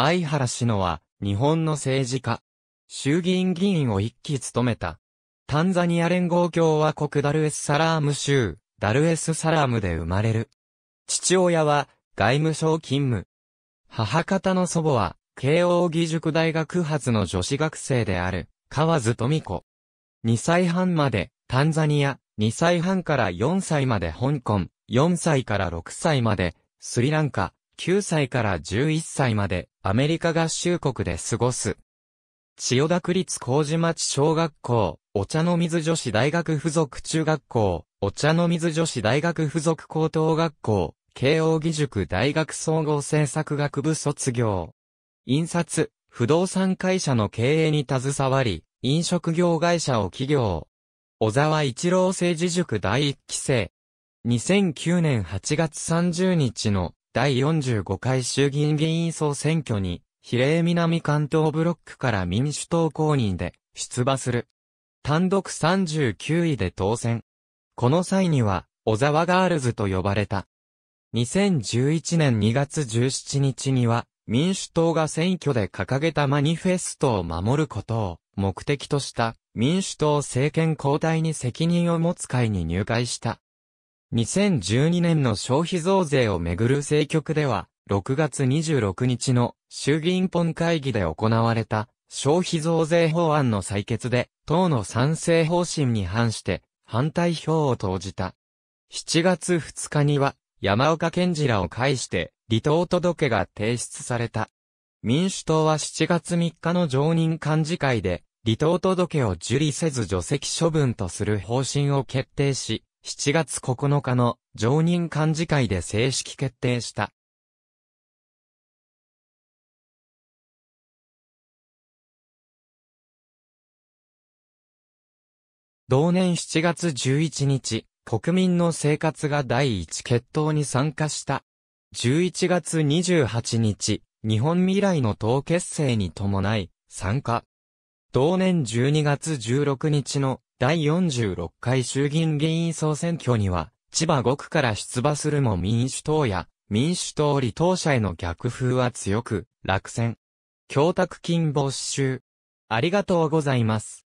相原氏のは、日本の政治家。衆議院議員を一期務めた。タンザニア連合共和国ダルエスサラーム州、ダルエスサラームで生まれる。父親は、外務省勤務。母方の祖母は、慶応義塾大学発の女子学生である、河津富子。2歳半まで、タンザニア、2歳半から4歳まで香港、4歳から6歳まで、スリランカ、9歳から11歳までアメリカ合衆国で過ごす。千代田区立麹町小学校、お茶の水女子大学附属中学校、お茶の水女子大学附属高等学校、慶応義塾大学総合政策学部卒業。印刷、不動産会社の経営に携わり、飲食業会社を起業。小沢一郎政治塾第一期生。2009年8月30日の第45回衆議院議員総選挙に、比例南関東ブロックから民主党公認で出馬する。単独39位で当選。この際には、小沢ガールズと呼ばれた。2011年2月17日には、民主党が選挙で掲げたマニフェストを守ることを目的とした民主党政権交代に責任を持つ会に入会した。2012年の消費増税をめぐる政局では、6月26日の衆議院本会議で行われた消費増税法案の採決で、党の賛成方針に反して反対票を投じた。7月2日には山岡健次らを介して離党届が提出された。民主党は7月3日の常任幹事会で離党届を受理せず除籍処分とする方針を決定し、7月9日の常任幹事会で正式決定した。同年7月11日、国民の生活が第一決闘に参加した。11月28日、日本未来の党結成に伴い、参加。同年12月16日の第46回衆議院議員総選挙には、千葉5区から出馬するも民主党や、民主党離党者への逆風は強く、落選。供託金没収。ありがとうございます。